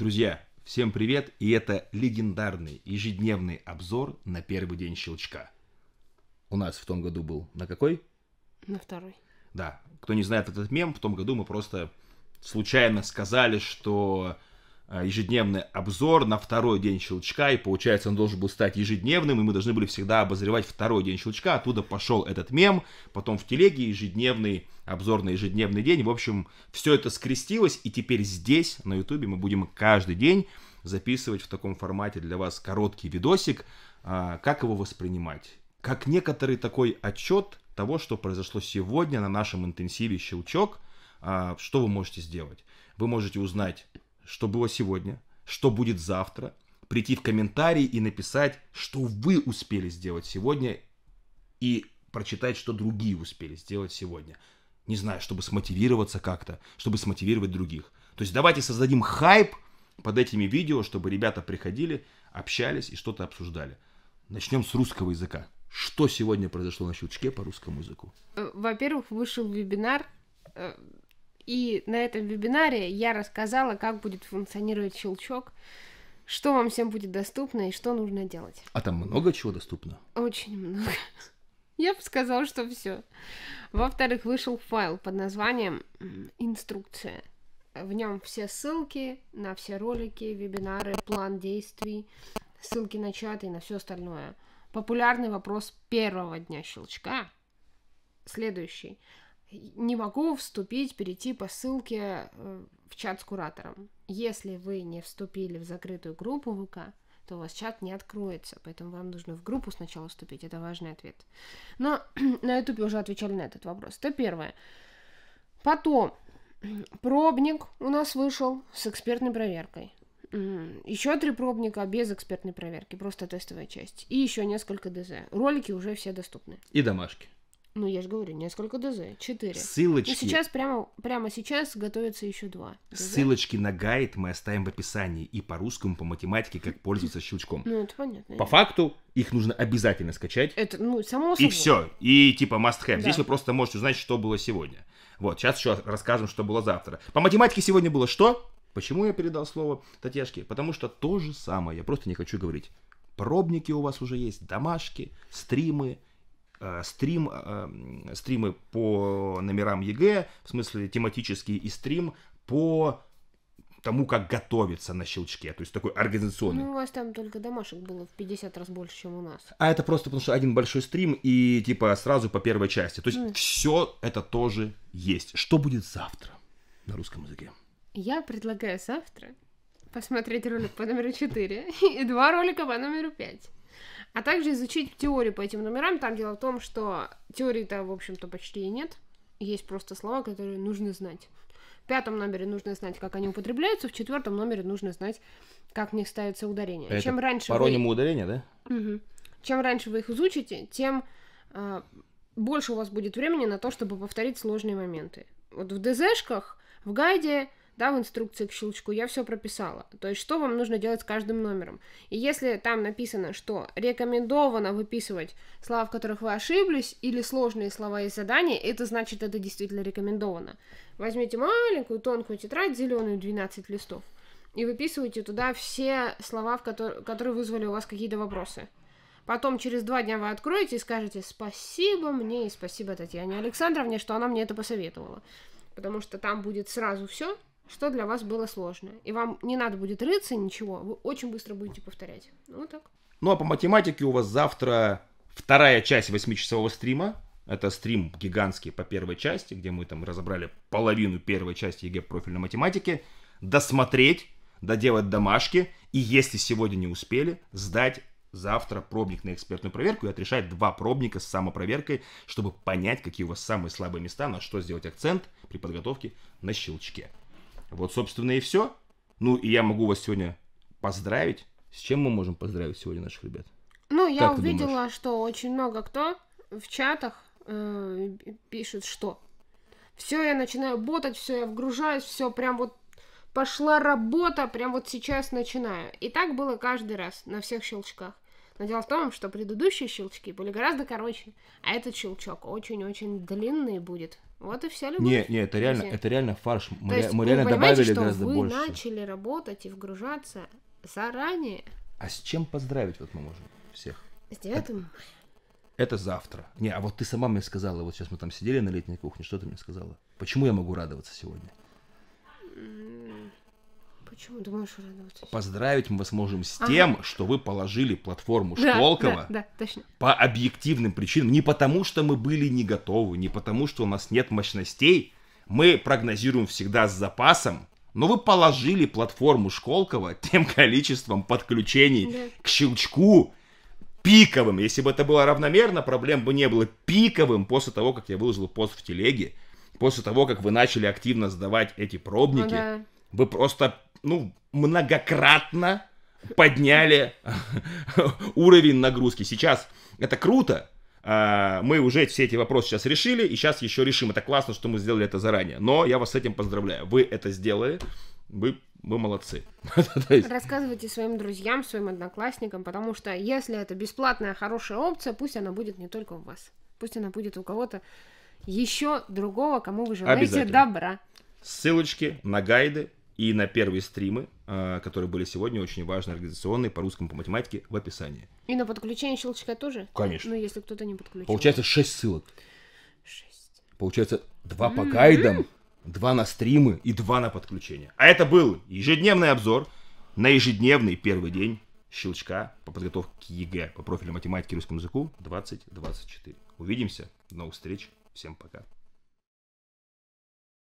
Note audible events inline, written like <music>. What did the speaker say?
Друзья, всем привет, и это легендарный ежедневный обзор на первый день щелчка. У нас в том году был на какой? На второй. Да, кто не знает этот мем, в том году мы просто случайно сказали, что Э, ежедневный обзор на второй день щелчка, и получается он должен был стать ежедневным, и мы должны были всегда обозревать второй день щелчка, оттуда пошел этот мем, потом в телеге ежедневный обзор на ежедневный день, в общем, все это скрестилось, и теперь здесь, на ютубе, мы будем каждый день записывать в таком формате для вас короткий видосик, а, как его воспринимать, как некоторый такой отчет того, что произошло сегодня на нашем интенсиве «Щелчок», а, что вы можете сделать. Вы можете узнать, что было сегодня, что будет завтра, прийти в комментарии и написать, что вы успели сделать сегодня и прочитать, что другие успели сделать сегодня. Не знаю, чтобы смотивироваться как-то, чтобы смотивировать других. То есть давайте создадим хайп под этими видео, чтобы ребята приходили, общались и что-то обсуждали. Начнем с русского языка. Что сегодня произошло на щелчке по русскому языку? Э, во-первых, вышел вебинар э, и на этом вебинаре я рассказала, как будет функционировать щелчок, что вам всем будет доступно и что нужно делать. А там много чего доступно? Очень много. <laughs> Я бы сказала, что все. Во-вторых, вышел файл под названием «Инструкция». В нем все ссылки на все ролики, вебинары, план действий, ссылки на чат и на все остальное. Популярный вопрос первого дня щелчка. Следующий не могу вступить, перейти по ссылке э, в чат с куратором. Если вы не вступили в закрытую группу ВК, то у вас чат не откроется, поэтому вам нужно в группу сначала вступить, это важный ответ. Но <clears throat> на ютубе уже отвечали на этот вопрос. Это первое. Потом, <clears throat> пробник у нас вышел с экспертной проверкой. Еще три пробника без экспертной проверки, просто тестовая часть. И еще несколько ДЗ. Ролики уже все доступны. И домашки. Ну, я же говорю, несколько ДЗ. Четыре. Ссылочки. И сейчас, прямо, прямо сейчас готовятся еще два. ДЗ. Ссылочки на гайд мы оставим в описании и по русскому, по математике, как пользоваться щелчком. Ну, это понятно. По факту, их нужно обязательно скачать. Это, ну, само собой. И все. И типа must have. Да. Здесь вы просто можете узнать, что было сегодня. Вот, сейчас еще расскажем, что было завтра. По математике сегодня было что? Почему я передал слово Татьяшке? Потому что то же самое, я просто не хочу говорить. Пробники у вас уже есть, домашки, стримы, Э, стрим, э, стримы по номерам ЕГЭ, в смысле тематические, и стрим по тому, как готовиться на щелчке, то есть такой организационный. Ну, у вас там только домашек было в 50 раз больше, чем у нас. А это просто потому, что один большой стрим и типа сразу по первой части. То есть mm. все это тоже есть. Что будет завтра на русском языке? Я предлагаю завтра посмотреть ролик по номеру 4 <laughs> и два ролика по номеру 5 а также изучить теорию по этим номерам. Там дело в том, что теории-то, в общем-то, почти и нет. Есть просто слова, которые нужно знать. В пятом номере нужно знать, как они употребляются, в четвертом номере нужно знать, как в них ставится ударение. Это Чем раньше паронимы вы... ударения, да? Угу. Чем раньше вы их изучите, тем э, больше у вас будет времени на то, чтобы повторить сложные моменты. Вот в ДЗшках, в гайде да, в инструкции к щелчку, я все прописала. То есть, что вам нужно делать с каждым номером. И если там написано, что рекомендовано выписывать слова, в которых вы ошиблись, или сложные слова из задания, это значит, это действительно рекомендовано. Возьмите маленькую тонкую тетрадь, зеленую, 12 листов, и выписывайте туда все слова, в которые, которые вызвали у вас какие-то вопросы. Потом через два дня вы откроете и скажете «Спасибо мне и спасибо Татьяне Александровне, что она мне это посоветовала». Потому что там будет сразу все, что для вас было сложно. И вам не надо будет рыться ничего, вы очень быстро будете повторять. Ну, вот так. Ну, а по математике у вас завтра вторая часть восьмичасового стрима. Это стрим гигантский по первой части, где мы там разобрали половину первой части ЕГЭ профильной математики. Досмотреть, доделать домашки. И если сегодня не успели, сдать завтра пробник на экспертную проверку и отрешать два пробника с самопроверкой, чтобы понять, какие у вас самые слабые места, на что сделать акцент при подготовке на щелчке. Вот, собственно, и все. Ну, и я могу вас сегодня поздравить. С чем мы можем поздравить сегодня наших ребят? Ну, я как увидела, что очень много кто э, в чатах э, пишет, что все, я начинаю ботать, все, я вгружаюсь, все, прям вот пошла работа, прям вот сейчас начинаю. И так было каждый раз на всех щелчках. Но дело в том, что предыдущие щелчки были гораздо короче, а этот щелчок очень-очень длинный будет. Вот и вся любовь. Не, не, это реально, это реально фарш. Мы, ре, есть, мы реально добавили что гораздо вы больше. Вы начали работать и вгружаться заранее. А с чем поздравить вот мы можем всех? С 9 это, Это завтра. Не, а вот ты сама мне сказала, вот сейчас мы там сидели на летней кухне, что ты мне сказала? Почему я могу радоваться сегодня? Почему думаешь радоваться? Поздравить мы вас можем с ага. тем, что вы положили платформу да, Школкова да, да, точно. по объективным причинам. Не потому, что мы были не готовы, не потому, что у нас нет мощностей. Мы прогнозируем всегда с запасом. Но вы положили платформу Школкова тем количеством подключений да. к щелчку пиковым. Если бы это было равномерно, проблем бы не было. Пиковым после того, как я выложил пост в телеге, после того, как вы начали активно сдавать эти пробники, ну, да. вы просто ну, многократно подняли <laughs> уровень нагрузки. Сейчас это круто, а, мы уже все эти вопросы сейчас решили, и сейчас еще решим. Это классно, что мы сделали это заранее. Но я вас с этим поздравляю. Вы это сделали, вы, вы молодцы. <laughs> Рассказывайте своим друзьям, своим одноклассникам, потому что если это бесплатная хорошая опция, пусть она будет не только у вас. Пусть она будет у кого-то еще другого, кому вы желаете добра. Ссылочки на гайды и на первые стримы, а, которые были сегодня, очень важные организационные по русскому, по математике, в описании. И на подключение щелчка тоже? Конечно. Ну, если кто-то не подключил. Получается 6 ссылок. 6. Получается 2 mm-hmm. по гайдам, 2 на стримы и 2 на подключение. А это был ежедневный обзор на ежедневный первый день щелчка по подготовке к ЕГЭ по профилю математики и русскому языку 2024. Увидимся, до новых встреч, всем пока.